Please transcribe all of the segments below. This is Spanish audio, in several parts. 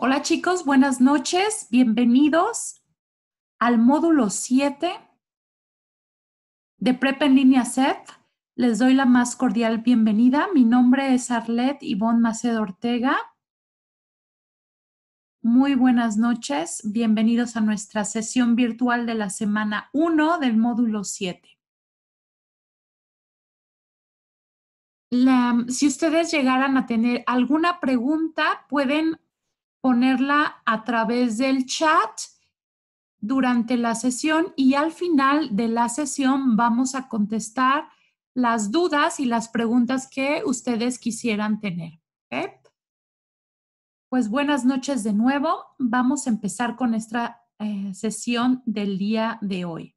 Hola chicos, buenas noches, bienvenidos al módulo 7 de Prep en Línea SET. Les doy la más cordial bienvenida. Mi nombre es Arlette Ivonne Macedo Ortega. Muy buenas noches, bienvenidos a nuestra sesión virtual de la semana 1 del módulo 7. si ustedes llegaran a tener alguna pregunta, pueden ponerla a través del chat durante la sesión y al final de la sesión vamos a contestar las dudas y las preguntas que ustedes quisieran tener. Pues buenas noches de nuevo. Vamos a empezar con nuestra eh, sesión del día de hoy.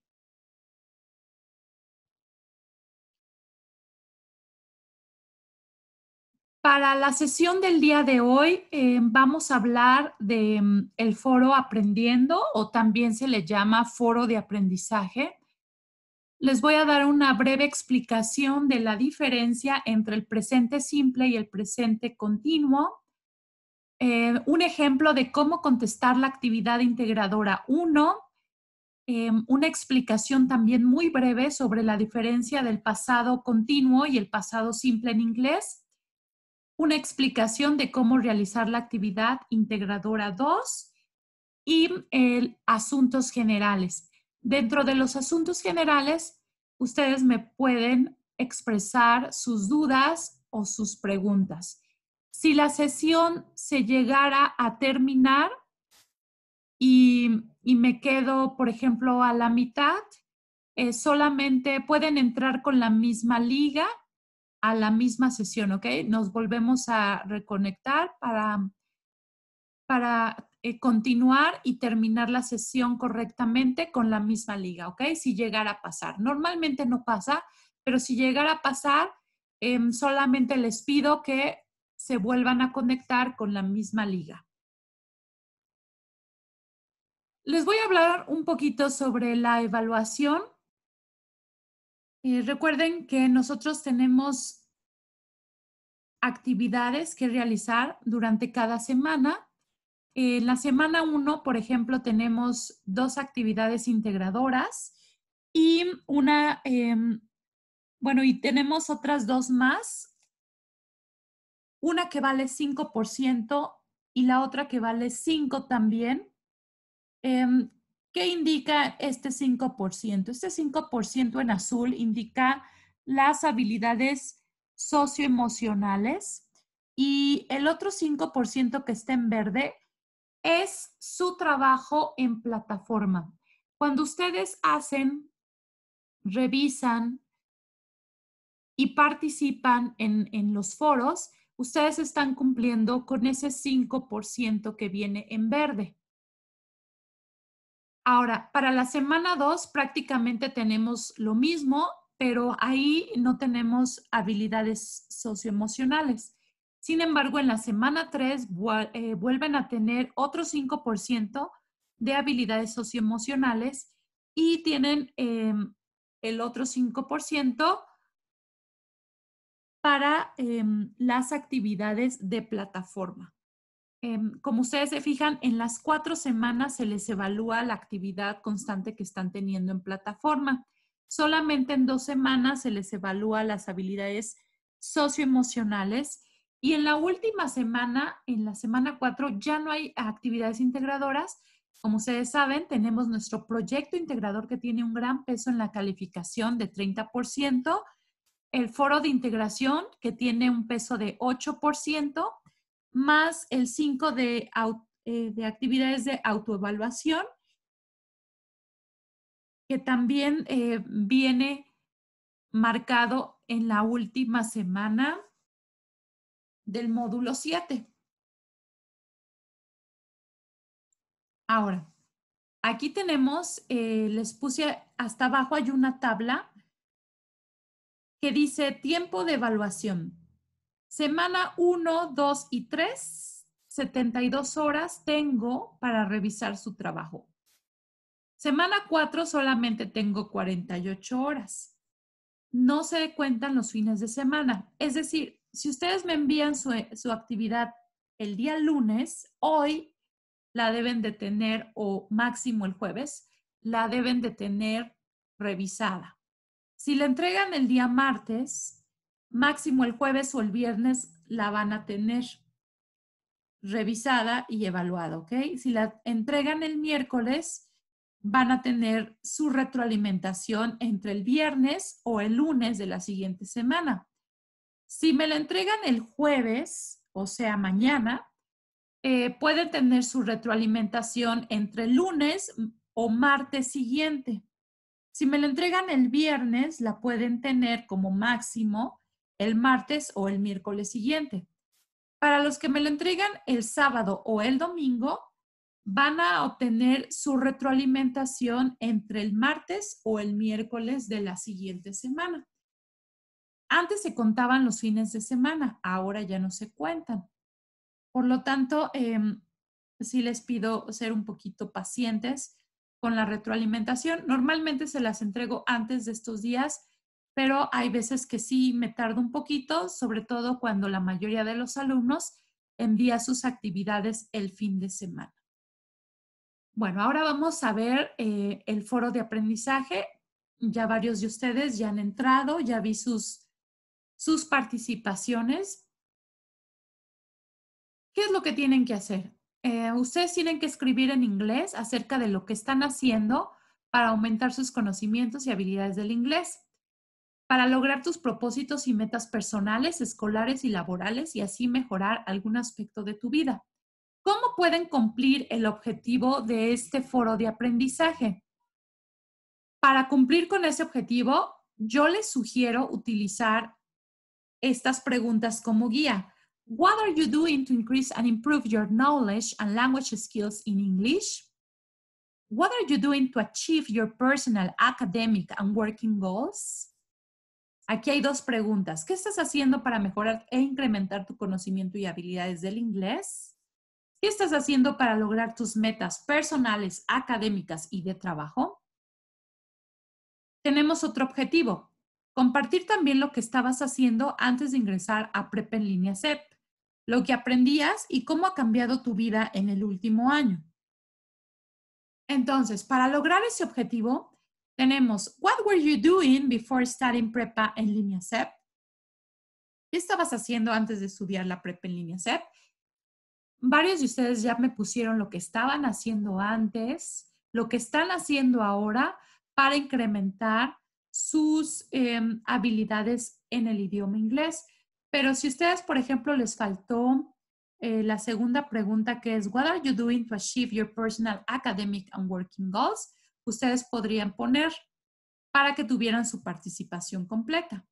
Para la sesión del día de hoy eh, vamos a hablar del de, mm, el foro aprendiendo o también se le llama foro de aprendizaje. Les voy a dar una breve explicación de la diferencia entre el presente simple y el presente continuo eh, un ejemplo de cómo contestar la actividad integradora 1, em, una explicación también muy breve sobre la diferencia del pasado continuo y el pasado simple en inglés, una explicación de cómo realizar la actividad integradora 2 y el asuntos generales. Dentro de los asuntos generales, ustedes me pueden expresar sus dudas o sus preguntas si la sesión se llegara a terminar y, me quedo, por ejemplo, a la mitad, eh, solamente pueden entrar con la misma liga a la misma sesión, ¿ok? Nos volvemos a reconectar para, para eh, continuar y terminar la sesión correctamente con la misma liga, ¿ok? Si llegara a pasar. Normalmente no pasa, pero si llegara a pasar, em, solamente les pido que se vuelvan a conectar con la misma liga. Les voy a hablar un poquito sobre la evaluación. Eh, recuerden que nosotros tenemos actividades que realizar durante cada semana. Eh, en la semana 1, por ejemplo, tenemos dos actividades integradoras y una, em, bueno, y tenemos otras dos más una que vale 5% y la otra que vale 5 también. Em, ¿Qué indica este 5%? Este 5% en azul indica las habilidades socioemocionales y el otro 5% que está en verde es su trabajo en plataforma. Cuando ustedes hacen, revisan y participan en los foros, ustedes están cumpliendo con ese 5% que viene en verde. Ahora, para la semana 2 prácticamente tenemos lo mismo, pero ahí no tenemos habilidades socioemocionales. Sin embargo, en la semana 3 eh, vuelven a tener otro 5% de habilidades socioemocionales y tienen em, el otro 5% para em, las actividades de plataforma. Em, como ustedes se fijan, en las cuatro semanas se les evalúa la actividad constante que están teniendo en plataforma. Solamente en dos semanas se les evalúa las habilidades socioemocionales y en la última semana, en la semana cuatro, ya no hay actividades integradoras. Como ustedes saben, tenemos nuestro proyecto integrador que tiene un gran peso en la calificación de 30% el foro de integración, que tiene un peso de 8%, más el 5% eh, de, actividades de autoevaluación, que también eh, viene marcado en la última semana del módulo 7. Ahora, aquí tenemos, eh, les puse hasta abajo hay una tabla que dice tiempo de evaluación. Semana 1, 2 y 3, 72 horas tengo para revisar su trabajo. Semana 4 solamente tengo 48 horas. No se cuentan los fines de semana. Es decir, si ustedes me envían su, su actividad el día lunes, hoy la deben de tener o máximo el jueves, la deben de tener revisada. Si la entregan el día martes, máximo el jueves o el viernes la van a tener revisada y evaluada, Si la entregan el miércoles, van a tener su retroalimentación entre el viernes o el lunes de la siguiente semana. Si me la entregan el jueves, o sea, mañana, eh, pueden tener su retroalimentación entre el lunes o martes siguiente. Si me lo entregan el viernes, la pueden tener como máximo el martes o el miércoles siguiente. Para los que me lo entregan el sábado o el domingo, van a obtener su retroalimentación entre el martes o el miércoles de la siguiente semana. Antes se contaban los fines de semana, ahora ya no se cuentan. Por lo tanto, eh, sí les pido ser un poquito pacientes con la retroalimentación. Normalmente se las entrego antes de estos días, pero hay veces que sí me tardo un poquito, sobre todo cuando la mayoría de los alumnos envía sus actividades el fin de semana. Bueno, ahora vamos a ver eh, el foro de aprendizaje. Ya varios de ustedes ya han entrado, ya vi sus, sus participaciones. ¿Qué es lo que tienen que hacer? Eh, ustedes tienen que escribir en inglés acerca de lo que están haciendo para aumentar sus conocimientos y habilidades del inglés, para lograr tus propósitos y metas personales, escolares y laborales y así mejorar algún aspecto de tu vida. ¿Cómo pueden cumplir el objetivo de este foro de aprendizaje? Para cumplir con ese objetivo, yo les sugiero utilizar estas preguntas como guía. What are you doing to increase and improve your knowledge and language skills in English? What are you doing to achieve your personal, academic and working goals? Aquí hay dos preguntas. ¿Qué estás haciendo para mejorar e incrementar tu conocimiento y habilidades del inglés? ¿Qué estás haciendo para lograr tus metas personales, académicas y de trabajo? Tenemos otro objetivo, compartir también lo que estabas haciendo antes de ingresar a PREP en línea CEP lo que aprendías y cómo ha cambiado tu vida en el último año. Entonces, para lograr ese objetivo, tenemos What were you doing before starting prepa en línea CEP? ¿Qué estabas haciendo antes de estudiar la prepa en línea SEP? Varios de ustedes ya me pusieron lo que estaban haciendo antes, lo que están haciendo ahora para incrementar sus em, habilidades en el idioma inglés. Pero si ustedes, por ejemplo, les faltó eh, la segunda pregunta que es, What are you doing to achieve your personal, academic and working goals? Ustedes podrían poner para que tuvieran su participación completa.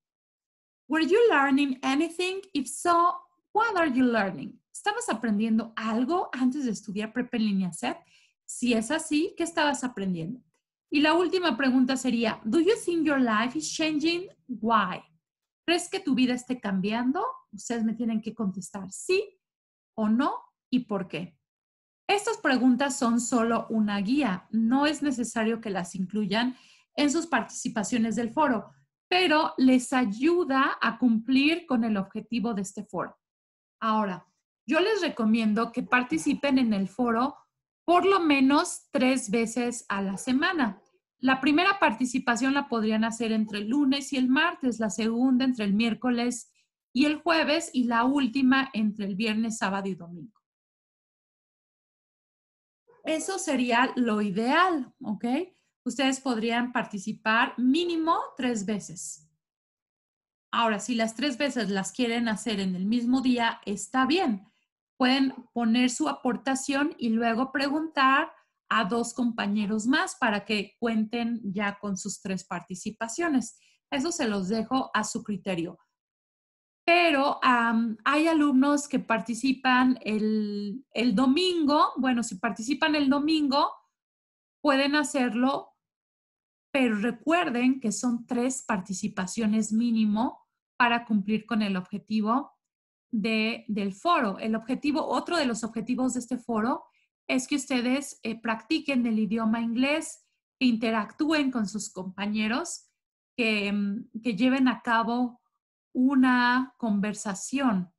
Were you learning anything? If so, what are you learning? ¿Estabas aprendiendo algo antes de estudiar prep en línea set? Si es así, ¿qué estabas aprendiendo? Y la última pregunta sería, ¿Do you think your life is changing? Why? ¿Crees que tu vida esté cambiando? Ustedes me tienen que contestar sí o no y por qué. Estas preguntas son solo una guía, no es necesario que las incluyan en sus participaciones del foro, pero les ayuda a cumplir con el objetivo de este foro. Ahora, yo les recomiendo que participen en el foro por lo menos tres veces a la semana. La primera participación la podrían hacer entre el lunes y el martes, la segunda entre el miércoles y el jueves y la última entre el viernes, sábado y domingo. Eso sería lo ideal, ¿ok? Ustedes podrían participar mínimo tres veces. Ahora, si las tres veces las quieren hacer en el mismo día, está bien. Pueden poner su aportación y luego preguntar a dos compañeros más para que cuenten ya con sus tres participaciones. Eso se los dejo a su criterio. Pero hay alumnos que participan el, domingo. Bueno, si participan el domingo, pueden hacerlo, pero recuerden que son tres participaciones mínimo para cumplir con el objetivo de, del foro. El objetivo, otro de los objetivos de este foro es que ustedes eh, practiquen el idioma inglés, interactúen con sus compañeros, que, mm, que lleven a cabo una conversación.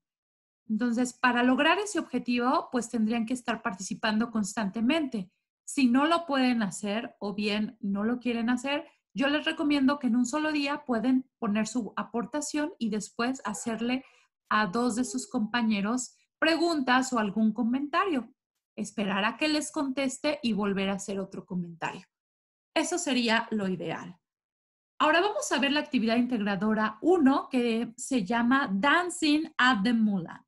Entonces, para lograr ese objetivo, pues tendrían que estar participando constantemente. Si no lo pueden hacer o bien no lo quieren hacer, yo les recomiendo que en un solo día pueden poner su aportación y después hacerle a dos de sus compañeros preguntas o algún comentario esperar a que les conteste y volver a hacer otro comentario. Eso sería lo ideal. Ahora vamos a ver la actividad integradora 1 que se llama Dancing at the Mula.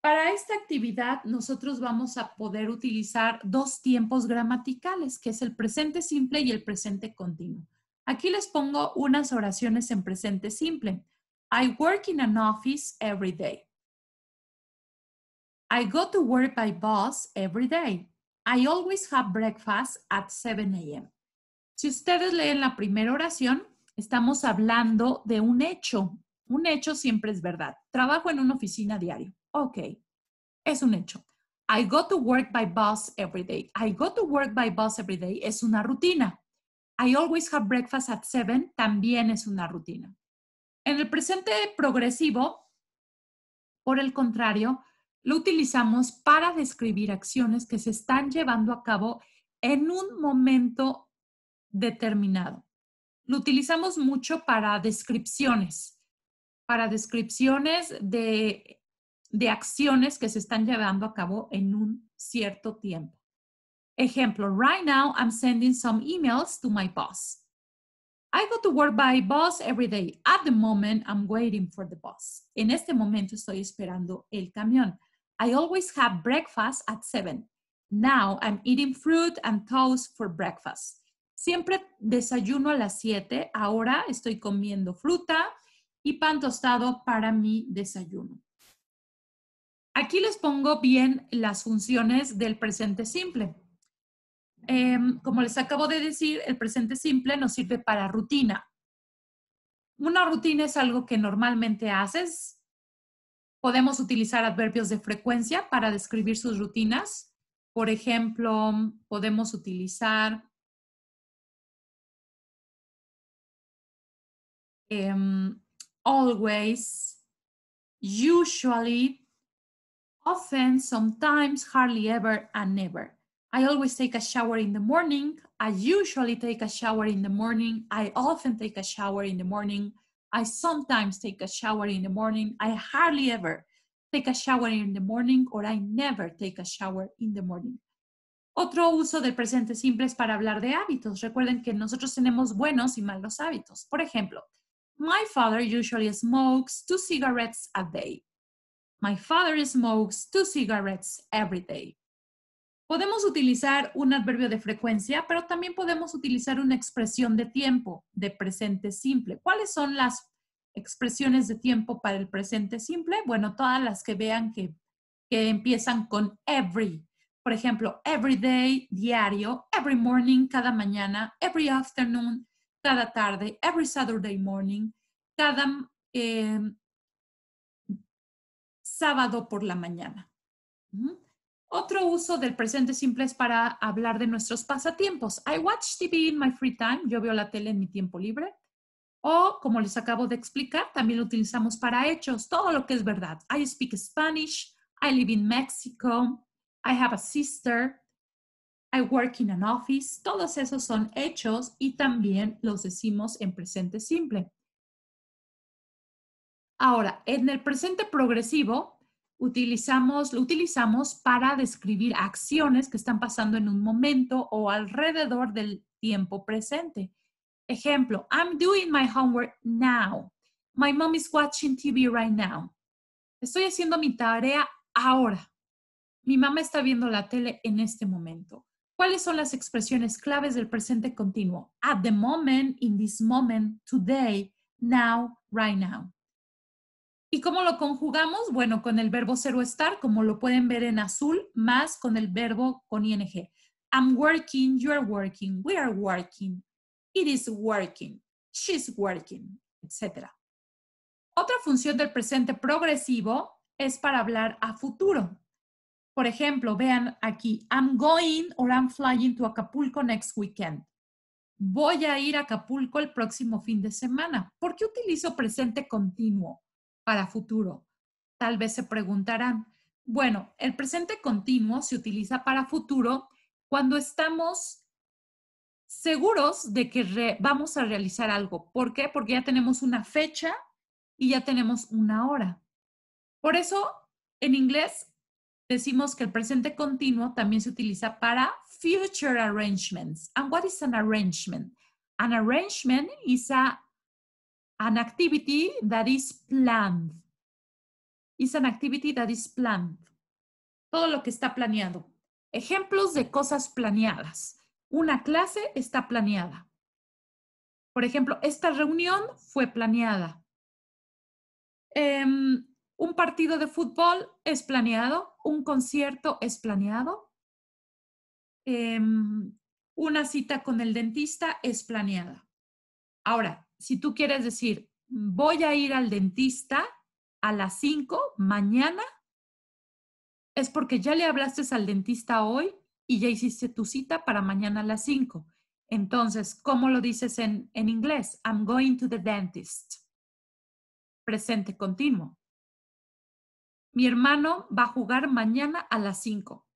Para esta actividad nosotros vamos a poder utilizar dos tiempos gramaticales, que es el presente simple y el presente continuo. Aquí les pongo unas oraciones en presente simple. I work in an office every day. I go to work by bus every day. I always have breakfast at 7 a.m. Si ustedes leen la primera oración, estamos hablando de un hecho. Un hecho siempre es verdad. Trabajo en una oficina diario. Ok, es un hecho. I go to work by bus every day. I go to work by bus every day es una rutina. I always have breakfast at 7 también es una rutina. En el presente progresivo, por el contrario, lo utilizamos para describir acciones que se están llevando a cabo en un momento determinado. Lo utilizamos mucho para descripciones, para descripciones de, acciones que se están llevando a cabo en un cierto tiempo. Ejemplo, right now I'm sending some emails to my boss. I go to work by bus every day. At the moment, I'm waiting for the bus. En este momento estoy esperando el camión. I always have breakfast at 7. Now I'm eating fruit and toast for breakfast. Siempre desayuno a las 7. Ahora estoy comiendo fruta y pan tostado para mi desayuno. Aquí les pongo bien las funciones del presente simple. Em, como les acabo de decir, el presente simple nos sirve para rutina. Una rutina es algo que normalmente haces, Podemos utilizar adverbios de frecuencia para describir sus rutinas. Por ejemplo, podemos utilizar em, always, usually, often, sometimes, hardly ever, and never. I always take a shower in the morning. I usually take a shower in the morning. I often take a shower in the morning. I sometimes take a shower in the morning. I hardly ever take a shower in the morning or I never take a shower in the morning. Otro uso del presente simple es para hablar de hábitos. Recuerden que nosotros tenemos buenos y malos hábitos. Por ejemplo, my father usually smokes two cigarettes a day. My father smokes two cigarettes every day. Podemos utilizar un adverbio de frecuencia, pero también podemos utilizar una expresión de tiempo de presente simple. ¿Cuáles son las expresiones de tiempo para el presente simple? Bueno, todas las que vean que, empiezan con every. Por ejemplo, every day, diario, every morning, cada mañana, every afternoon, cada tarde, every Saturday morning, cada eh, sábado por la mañana. Otro uso del presente simple es para hablar de nuestros pasatiempos. I watch TV in my free time. Yo veo la tele en mi tiempo libre. O, como les acabo de explicar, también lo utilizamos para hechos, todo lo que es verdad. I speak Spanish. I live in Mexico. I have a sister. I work in an office. Todos esos son hechos y también los decimos en presente simple. Ahora, en el presente progresivo, utilizamos, lo utilizamos para describir acciones que están pasando en un momento o alrededor del tiempo presente. Ejemplo, I'm doing my homework now. My mom is watching TV right now. Estoy haciendo mi tarea ahora. Mi mamá está viendo la tele en este momento. ¿Cuáles son las expresiones claves del presente continuo? At the moment, in this moment, today, now, right now. ¿Y cómo lo conjugamos? Bueno, con el verbo cero estar, como lo pueden ver en azul, más con el verbo con ing. I'm working, you're working, we are working, it is working, she's working, etc. Otra función del presente progresivo es para hablar a futuro. Por ejemplo, vean aquí, I'm going or I'm flying to Acapulco next weekend. Voy a ir a Acapulco el próximo fin de semana. ¿Por qué utilizo presente continuo? para futuro. Tal vez se preguntarán, bueno, el presente continuo se utiliza para futuro cuando estamos seguros de que vamos a realizar algo. ¿Por qué? Porque ya tenemos una fecha y ya tenemos una hora. Por eso, en inglés decimos que el presente continuo también se utiliza para future arrangements. And what is an arrangement? An arrangement is a an activity that is planned. It's an activity that is planned. Todo lo que está planeado. Ejemplos de cosas planeadas. Una clase está planeada. Por ejemplo, esta reunión fue planeada. Em, un partido de fútbol es planeado. Un concierto es planeado. Em, una cita con el dentista es planeada. Ahora, si tú quieres decir, voy a ir al dentista a las 5 mañana, es porque ya le hablaste al dentista hoy y ya hiciste tu cita para mañana a las 5. Entonces, ¿cómo lo dices en, inglés? I'm going to the dentist. Presente continuo. Mi hermano va a jugar mañana a las 5.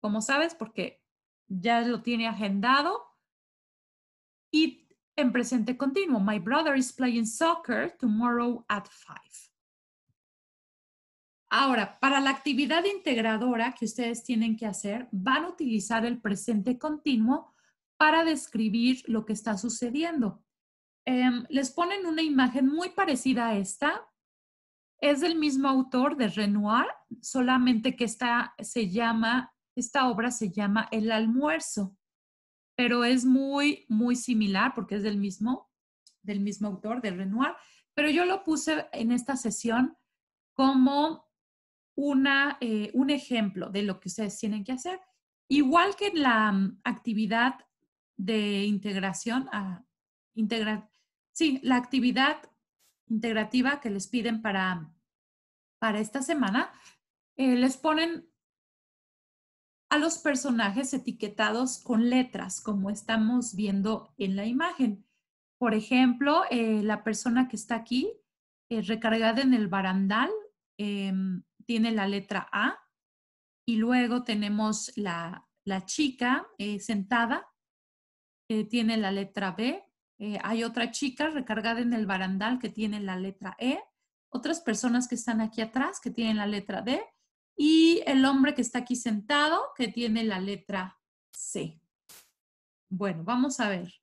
Como sabes, porque ya lo tiene agendado y en presente continuo. My brother is playing soccer tomorrow at five. Ahora, para la actividad integradora que ustedes tienen que hacer, van a utilizar el presente continuo para describir lo que está sucediendo. Em, les ponen una imagen muy parecida a esta. Es del mismo autor de Renoir, solamente que esta, se llama, esta obra se llama El almuerzo pero es muy, muy similar porque es del mismo, del mismo autor, del Renoir. Pero yo lo puse en esta sesión como una, eh, un ejemplo de lo que ustedes tienen que hacer. Igual que en la mm, actividad de integración, a, sí, la actividad integrativa que les piden para, para esta semana, eh, les ponen a los personajes etiquetados con letras, como estamos viendo en la imagen. Por ejemplo, eh, la persona que está aquí, eh, recargada en el barandal, em, tiene la letra A y luego tenemos la, la chica eh, sentada, que tiene la letra B. hay otra chica recargada en el barandal que tiene la letra E. Otras personas que están aquí atrás que tienen la letra D y el hombre que está aquí sentado que tiene la letra C. Bueno, vamos a ver.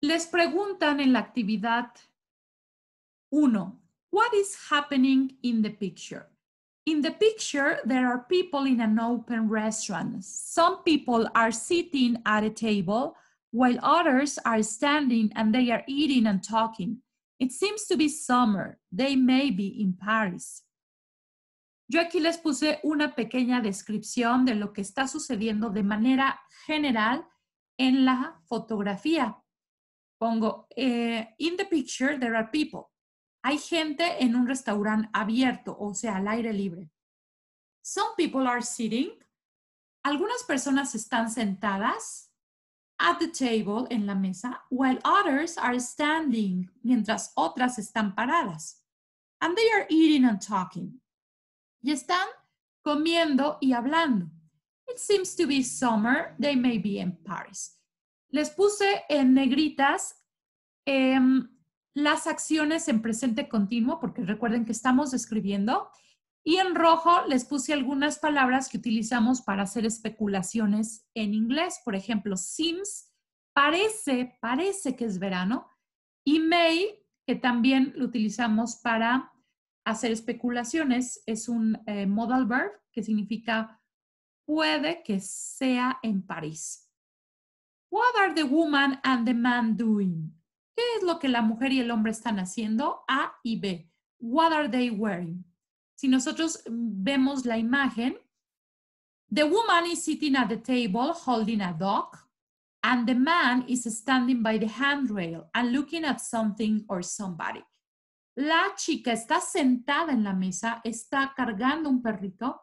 Les preguntan en la actividad 1, what is happening in the picture? In the picture, there are people in an open restaurant. Some people are sitting at a table while others are standing and they are eating and talking. It seems to be summer. They may be in Paris. Yo aquí les puse una pequeña descripción de lo que está sucediendo de manera general en la fotografía. Pongo, eh, in the picture there are people. Hay gente en un restaurante abierto, o sea, al aire libre. Some people are sitting. Algunas personas están sentadas at the table, en la mesa, while others are standing, mientras otras están paradas. And they are eating and talking. Y están comiendo y hablando. It seems to be summer, they may be in Paris. Les puse en negritas em, las acciones en presente continuo, porque recuerden que estamos describiendo y en rojo les puse algunas palabras que utilizamos para hacer especulaciones en inglés. Por ejemplo, Sims parece, parece que es verano. Y May, que también lo utilizamos para hacer especulaciones, es un eh, modal verb que significa puede que sea en París. What are the woman and the man doing? ¿Qué es lo que la mujer y el hombre están haciendo? A y B. What are they wearing? si nosotros vemos la imagen, the woman is sitting at the table holding a dog, and the man is standing by the handrail and looking at something or somebody. La chica está sentada en la mesa, está cargando un perrito,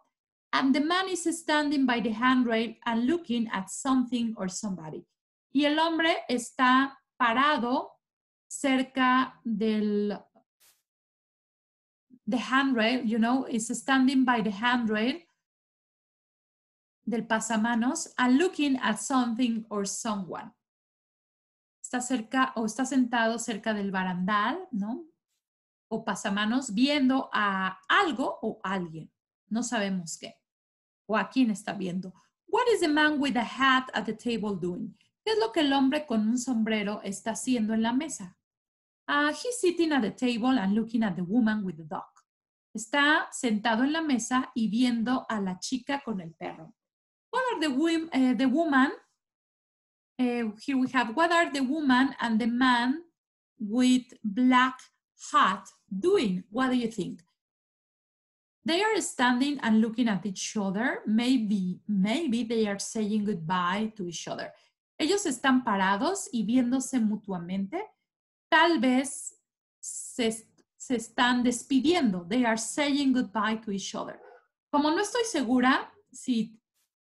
and the man is standing by the handrail and looking at something or somebody. Y el hombre está parado cerca del the handrail, you know, is standing by the handrail del pasamanos and looking at something or someone. Está cerca o está sentado cerca del barandal, ¿no? O pasamanos viendo a algo o alguien. No sabemos qué. O a quién está viendo. What is the man with the hat at the table doing? ¿Qué es lo que el hombre con un sombrero está haciendo en la mesa? Ah, he's sitting at the table and looking at the woman with the dog está sentado en la mesa y viendo a la chica con el perro. What are the, eh, the woman? Eh, here we have, what are the woman and the man with black hat doing? What do you think? They are standing and looking at each other. Maybe, maybe they are saying goodbye to each other. Ellos están parados y viéndose mutuamente. Tal vez se se están despidiendo. They are saying goodbye to each other. Como no estoy segura si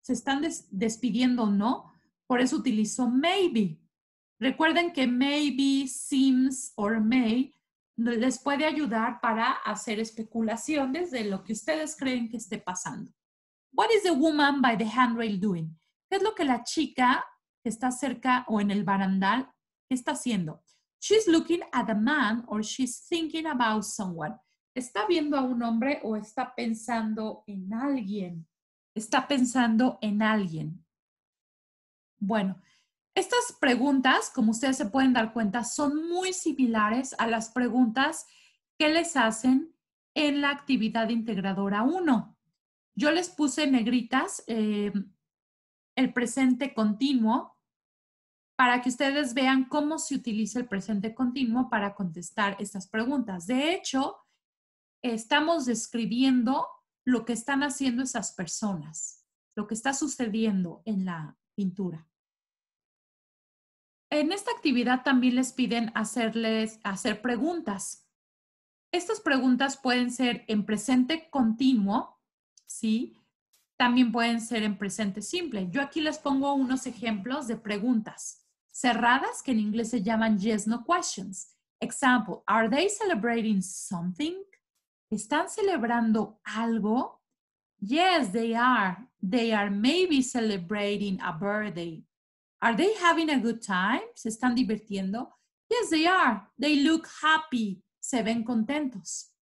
se están despidiendo o no, por eso utilizo maybe. Recuerden que maybe, seems or may les puede ayudar para hacer especulaciones de lo que ustedes creen que esté pasando. What is the woman by the handrail doing? ¿Qué es lo que la chica que está cerca o en el barandal está haciendo? She's looking at a man or she's thinking about someone. Está viendo a un hombre o está pensando en alguien. Está pensando en alguien. Bueno, estas preguntas, como ustedes se pueden dar cuenta, son muy similares a las preguntas que les hacen en la actividad integradora 1. Yo les puse negritas eh, el presente continuo para que ustedes vean cómo se utiliza el presente continuo para contestar estas preguntas. De hecho, estamos describiendo lo que están haciendo esas personas, lo que está sucediendo en la pintura. En esta actividad también les piden hacerles hacer preguntas. Estas preguntas pueden ser en presente continuo, ¿sí? También pueden ser en presente simple. Yo aquí les pongo unos ejemplos de preguntas cerradas que en inglés se llaman yes, no questions. Example, are they celebrating something? ¿Están celebrando algo? Yes, they are. They are maybe celebrating a birthday. Are they having a good time? ¿Se están divirtiendo? Yes, they are. They look happy. Se ven contentos.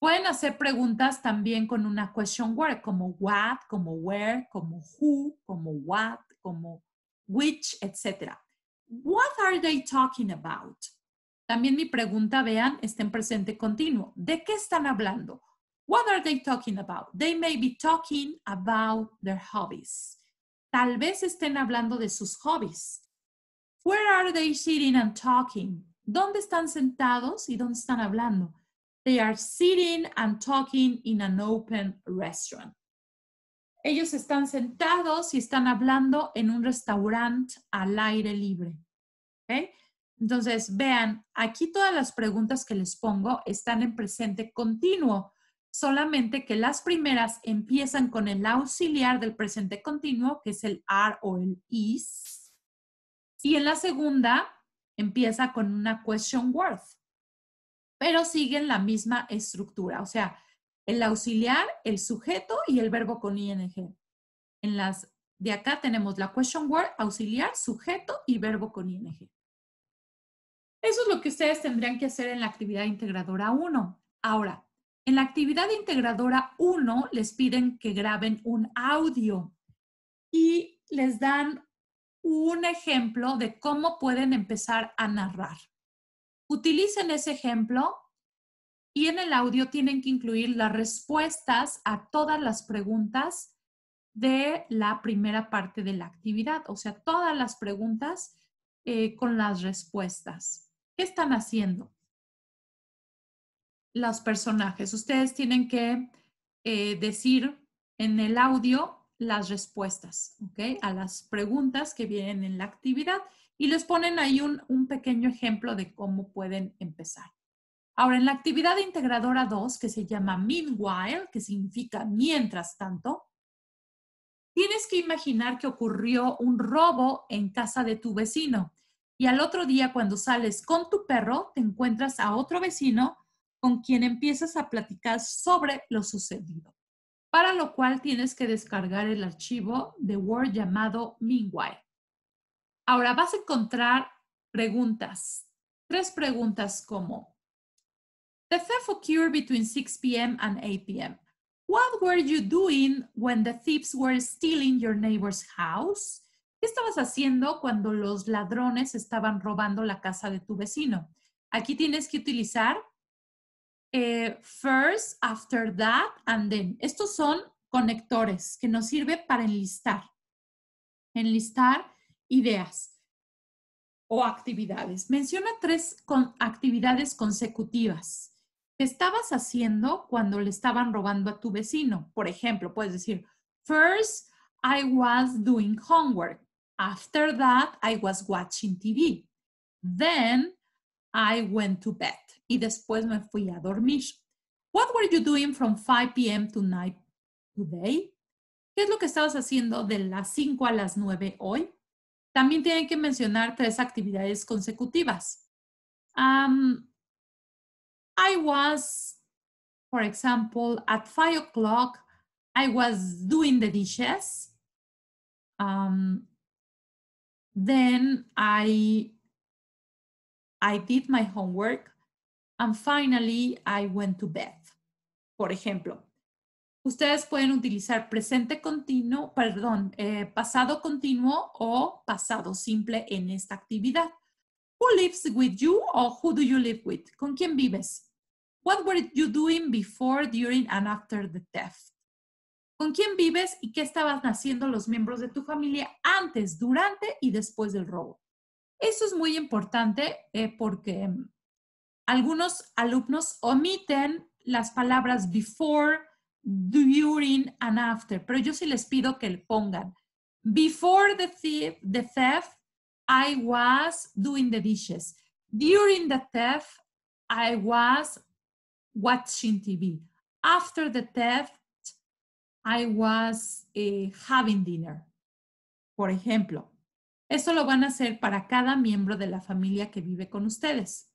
Pueden hacer preguntas también con una question word, como what, como where, como who, como what, como which, etc what are they talking about? También mi pregunta, vean, está en presente continuo. ¿De qué están hablando? What are they talking about? They may be talking about their hobbies. Tal vez estén hablando de sus hobbies. Where are they sitting and talking? ¿Dónde están sentados y dónde están hablando? They are sitting and talking in an open restaurant. Ellos están sentados y están hablando en un restaurante al aire libre. Entonces, vean, aquí todas las preguntas que les pongo están en presente continuo, solamente que las primeras empiezan con el auxiliar del presente continuo, que es el are o el is, y en la segunda empieza con una question word, pero siguen la misma estructura. O sea, el auxiliar, el sujeto y el verbo con ing. En las de acá tenemos la question word, auxiliar, sujeto y verbo con ing. Eso es lo que ustedes tendrían que hacer en la actividad integradora 1. Ahora, en la actividad integradora 1 les piden que graben un audio y les dan un ejemplo de cómo pueden empezar a narrar. Utilicen ese ejemplo y en el audio tienen que incluir las respuestas a todas las preguntas de la primera parte de la actividad, o sea, todas las preguntas eh, con las respuestas. ¿Qué están haciendo los personajes? Ustedes tienen que eh, decir en el audio las respuestas, ¿ok? A las preguntas que vienen en la actividad y les ponen ahí un pequeño ejemplo de cómo pueden empezar. Ahora, en la actividad integradora 2, que se llama meanwhile, que significa mientras tanto, tienes que imaginar que ocurrió un robo en casa de tu vecino y al otro día cuando sales con tu perro te encuentras a otro vecino con quien empiezas a platicar sobre lo sucedido, para lo cual tienes que descargar el archivo de Word llamado meanwhile. Ahora vas a encontrar preguntas, tres preguntas como The theft occurred between 6 p.m. and 8 p.m. What were you doing when the thieves were stealing your neighbor's house? ¿Qué estabas haciendo cuando los ladrones estaban robando la casa de tu vecino? Aquí tienes que utilizar eh, first, after that, and then. Estos son conectores que nos sirven para enlistar. Enlistar ideas o actividades. Menciona tres actividades consecutivas estabas haciendo cuando le estaban robando a tu vecino. Por ejemplo, puedes decir, first I was doing homework. After that, I was watching TV. Then I went to bed. Y después me fui a dormir. What were you doing from 5 p.m. to night today? ¿Qué es lo que estabas haciendo de las 5 a las 9 hoy? También tienen que mencionar tres actividades consecutivas. I was, for example, at five o'clock, I was doing the dishes. Um, then I, I did my homework and finally I went to bed. Por ejemplo, ustedes pueden utilizar presente continuo, perdón, eh, pasado continuo o pasado simple en esta actividad. Who lives with you or who do you live with? ¿Con quién vives? What were you doing before, during and after the theft? ¿Con quién vives y qué estaban haciendo los miembros de tu familia antes, durante y después del robo? Eso es muy importante eh, porque mm, algunos alumnos omiten las palabras before, during and after, pero yo sí les pido que le pongan before the, thief, the theft, I was doing the dishes. During the theft, I was watching TV. After the theft, I was eh, having dinner. Por ejemplo, eso lo van a hacer para cada miembro de la familia que vive con ustedes.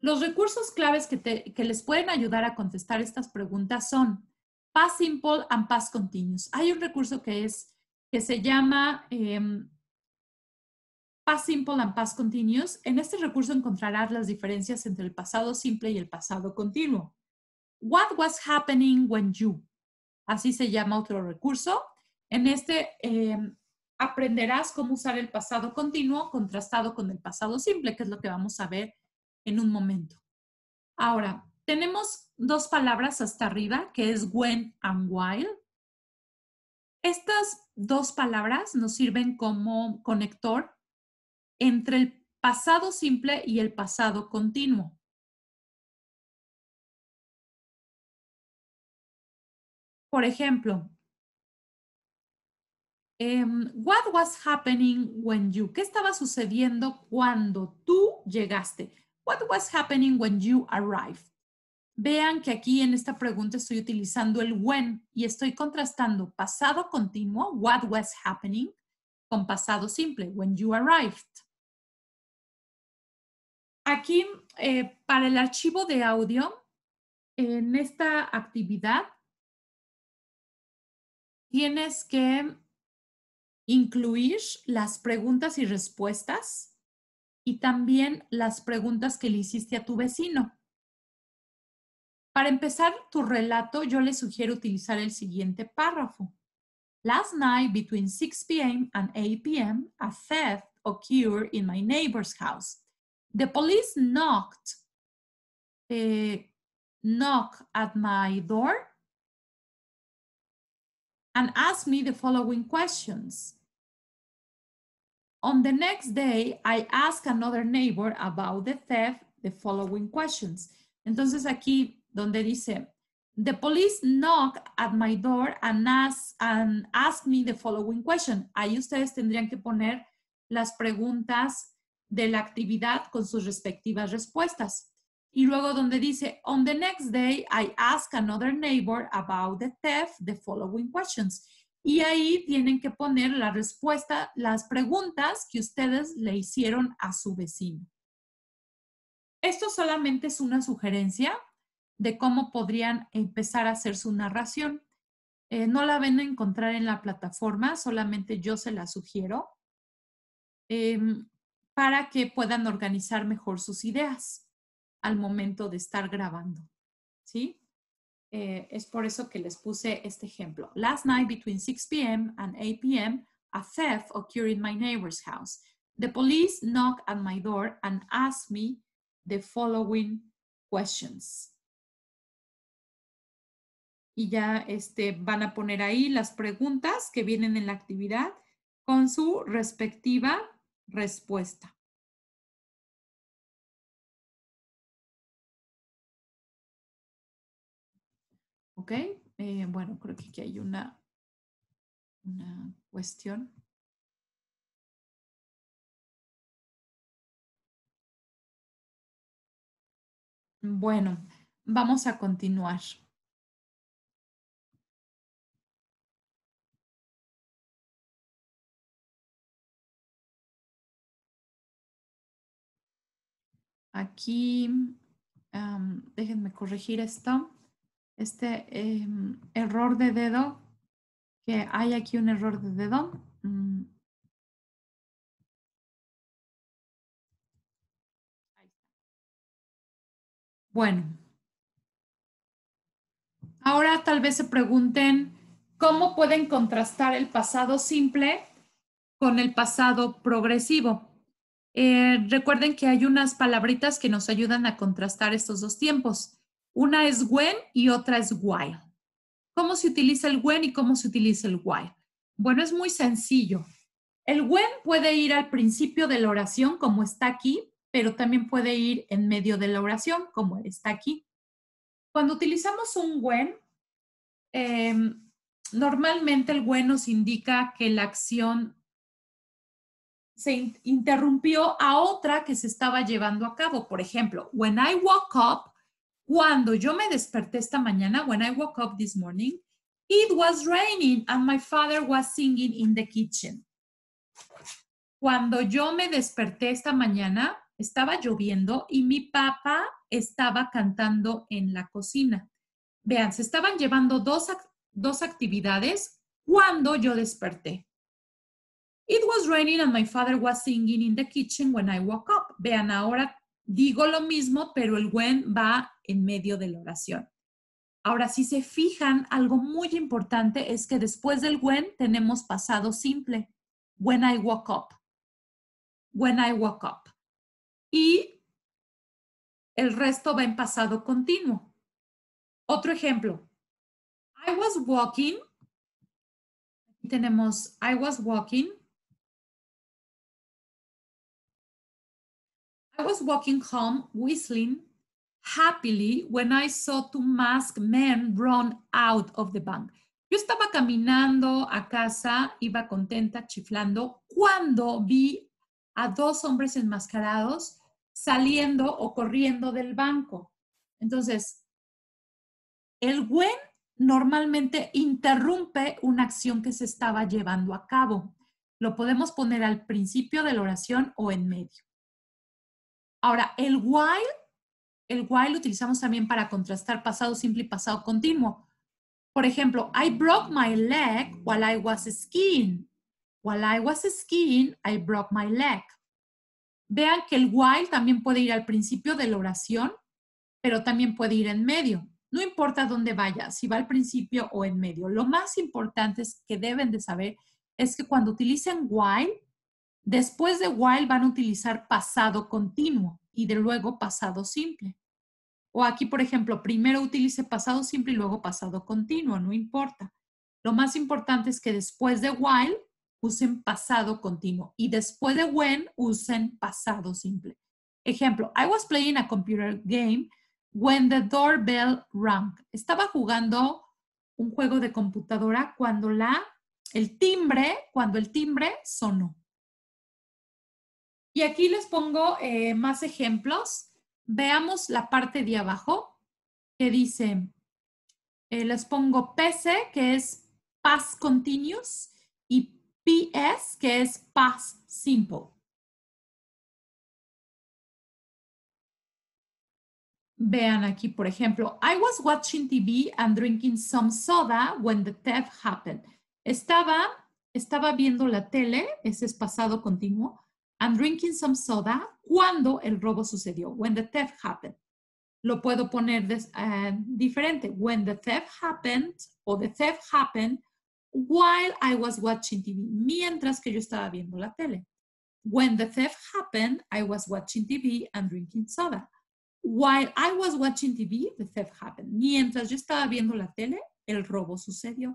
Los recursos claves que, les pueden ayudar a contestar estas preguntas son Past Simple and Past Continuous. Hay un recurso que, es, que se llama em, Past Simple and Past Continuous, en este recurso encontrarás las diferencias entre el pasado simple y el pasado continuo. What was happening when you? Así se llama otro recurso. En este eh, aprenderás cómo usar el pasado continuo contrastado con el pasado simple, que es lo que vamos a ver en un momento. Ahora, tenemos dos palabras hasta arriba, que es when and while. Estas dos palabras nos sirven como conector entre el pasado simple y el pasado continuo. Por ejemplo, em, what was happening when you? ¿Qué estaba sucediendo cuando tú llegaste? What was happening when you arrived? Vean que aquí en esta pregunta estoy utilizando el when y estoy contrastando pasado continuo, what was happening, con pasado simple, when you arrived. Aquí, eh, para el archivo de audio, en esta actividad, tienes que incluir las preguntas y respuestas y también las preguntas que le hiciste a tu vecino. Para empezar tu relato, yo le sugiero utilizar el siguiente párrafo. Last night, between 6 p.m. and 8 p.m., a theft occurred in my neighbor's house. The police knocked, a uh, knock at my door and asked me the following questions. On the next day, I asked another neighbor about the theft the following questions. Entonces aquí donde dice, the police knock at my door and ask, and ask me the following question. Ahí ustedes tendrían que poner las preguntas de la actividad con sus respectivas respuestas. Y luego donde dice, on the next day I ask another neighbor about the theft the following questions. Y ahí tienen que poner la respuesta, las preguntas que ustedes le hicieron a su vecino. Esto solamente es una sugerencia de cómo podrían empezar a hacer su narración. Eh, no la ven a encontrar en la plataforma, solamente yo se la sugiero. Em, para que puedan organizar mejor sus ideas al momento de estar grabando. ¿Sí? Eh, es por eso que les puse este ejemplo. Last night between 6 p.m. and 8 p.m., a theft occurred in my neighbor's house. The police knocked at my door and asked me the following questions. Y ya este, van a poner ahí las preguntas que vienen en la actividad con su respectiva respuesta. ¿Ok? Eh, bueno, creo que aquí hay una, una cuestión. Bueno, vamos a continuar. Aquí, déjenme corregir esto. Este em, error de dedo, que hay aquí un error de dedo. Mm. Bueno. Ahora tal vez se pregunten cómo pueden contrastar el pasado simple con el pasado progresivo. Eh, recuerden que hay unas palabritas que nos ayudan a contrastar estos dos tiempos. Una es when y otra es while. ¿Cómo se utiliza el when y cómo se utiliza el while? Bueno, es muy sencillo. El when puede ir al principio de la oración, como está aquí, pero también puede ir en medio de la oración, como está aquí. Cuando utilizamos un when, em, normalmente el when nos indica que la acción se interrumpió a otra que se estaba llevando a cabo. Por ejemplo, when I woke up, cuando yo me desperté esta mañana, when I woke up this morning, it was raining and my father was singing in the kitchen. Cuando yo me desperté esta mañana, estaba lloviendo y mi papá estaba cantando en la cocina. Vean, se estaban llevando dos, dos actividades cuando yo desperté. It was raining and my father was singing in the kitchen when I woke up. Vean, ahora digo lo mismo, pero el when va en medio de la oración. Ahora, si se fijan, algo muy importante es que después del when tenemos pasado simple. When I woke up. When I woke up. Y el resto va en pasado continuo. Otro ejemplo. I was walking. Aquí tenemos I was walking I was walking home whistling happily when I saw two masked men run out of the bank. Yo estaba caminando a casa, iba contenta, chiflando, cuando vi a dos hombres enmascarados saliendo o corriendo del banco. Entonces, el buen normalmente interrumpe una acción que se estaba llevando a cabo. Lo podemos poner al principio de la oración o en medio. Ahora, el while, el while lo utilizamos también para contrastar pasado simple y pasado continuo. Por ejemplo, I broke my leg while I was skiing. While I was skiing, I broke my leg. Vean que el while también puede ir al principio de la oración, pero también puede ir en medio. No importa dónde vaya, si va al principio o en medio. Lo más importante es que deben de saber es que cuando utilicen while, Después de while van a utilizar pasado continuo y de luego pasado simple. O aquí, por ejemplo, primero utilice pasado simple y luego pasado continuo, no importa. Lo más importante es que después de while usen pasado continuo y después de when usen pasado simple. Ejemplo, I was playing a computer game when the doorbell rang. Estaba jugando un juego de computadora cuando la el timbre, cuando el timbre sonó. Y aquí les pongo eh, más ejemplos. Veamos la parte de abajo que dice, eh, les pongo PC, que es Past Continuous, y PS, que es Past Simple. Vean aquí, por ejemplo, I was watching TV and drinking some soda when the theft happened. Estaba, estaba viendo la tele, ese es pasado continuo, I'm drinking some soda cuando el robo sucedió, when the theft happened. Lo puedo poner eh, diferente, when the theft happened o the theft happened while I was watching TV, mientras que yo estaba viendo la tele. When the theft happened, I was watching TV and drinking soda. While I was watching TV, the theft happened. Mientras yo estaba viendo la tele, el robo sucedió.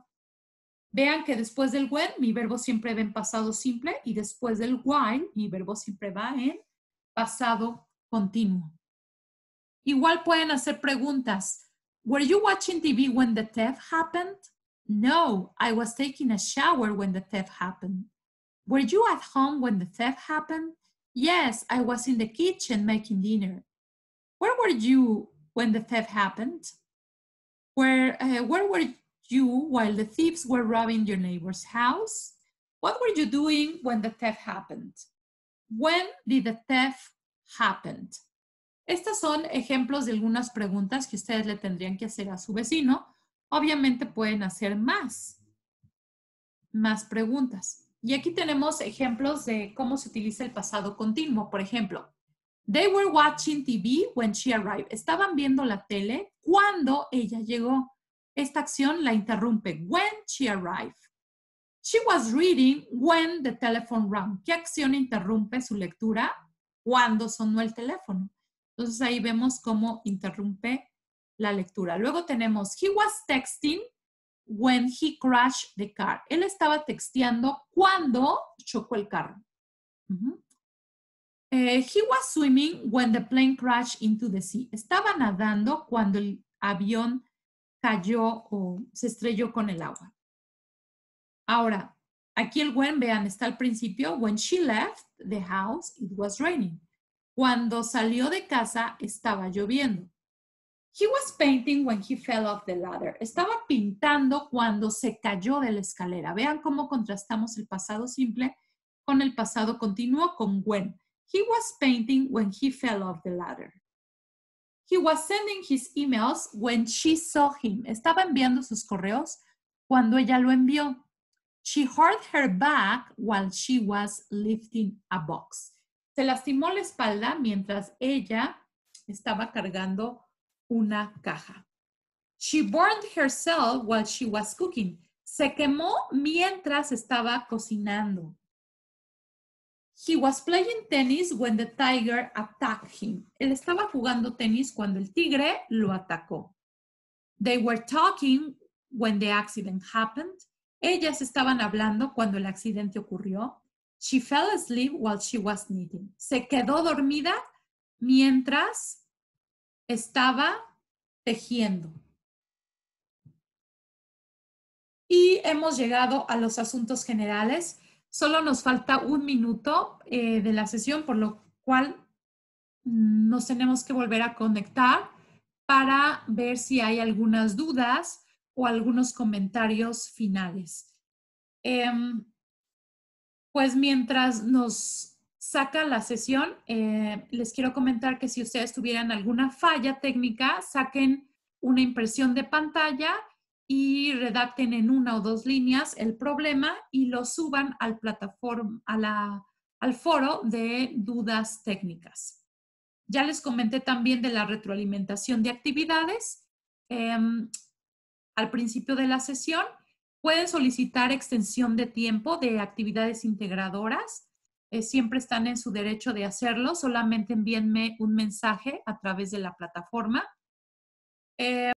Vean que después del when mi verbo siempre va en pasado simple y después del while mi verbo siempre va en pasado continuo. Igual pueden hacer preguntas. Were you watching TV when the theft happened? No, I was taking a shower when the theft happened. Were you at home when the theft happened? Yes, I was in the kitchen making dinner. Where were you when the theft happened? Where, uh, where were you while the thieves were robbing your neighbor's house? What were you doing when the theft happened? When did the theft happen? Estas son ejemplos de algunas preguntas que ustedes le tendrían que hacer a su vecino. Obviamente pueden hacer más, más preguntas. Y aquí tenemos ejemplos de cómo se utiliza el pasado continuo. Por ejemplo, they were watching TV when she arrived. Estaban viendo la tele cuando ella llegó. Esta acción la interrumpe when she arrived. She was reading when the telephone rang. ¿Qué acción interrumpe su lectura? Cuando sonó el teléfono. Entonces ahí vemos cómo interrumpe la lectura. Luego tenemos, he was texting when he crashed the car. Él estaba texteando cuando chocó el carro. Eh, he was swimming when the plane crashed into the sea. Estaba nadando cuando el avión cayó o se estrelló con el agua. Ahora, aquí el when, vean, está al principio. When she left the house, it was raining. Cuando salió de casa, estaba lloviendo. He was painting when he fell off the ladder. Estaba pintando cuando se cayó de la escalera. Vean cómo contrastamos el pasado simple con el pasado continuo con when. He was painting when he fell off the ladder. He was sending his emails when she saw him. Estaba enviando sus correos cuando ella lo envió. She hurt her back while she was lifting a box. Se lastimó la espalda mientras ella estaba cargando una caja. She burned herself while she was cooking. Se quemó mientras estaba cocinando. He was playing tennis when the tiger attacked him. Él estaba jugando tenis cuando el tigre lo atacó. They were talking when the accident happened. Ellas estaban hablando cuando el accidente ocurrió. She fell asleep while she was knitting. Se quedó dormida mientras estaba tejiendo. Y hemos llegado a los asuntos generales. Solo nos falta un minuto eh, de la sesión, por lo cual nos tenemos que volver a conectar para ver si hay algunas dudas o algunos comentarios finales. Em, pues mientras nos saca la sesión, eh, les quiero comentar que si ustedes tuvieran alguna falla técnica, saquen una impresión de pantalla y redacten en una o dos líneas el problema y lo suban al, plataforma, al foro de dudas técnicas. Ya les comenté también de la retroalimentación de actividades. Em, al principio de la sesión pueden solicitar extensión de tiempo de actividades integradoras. Eh, siempre están en su derecho de hacerlo. Solamente envíenme un mensaje a través de la plataforma. Eh,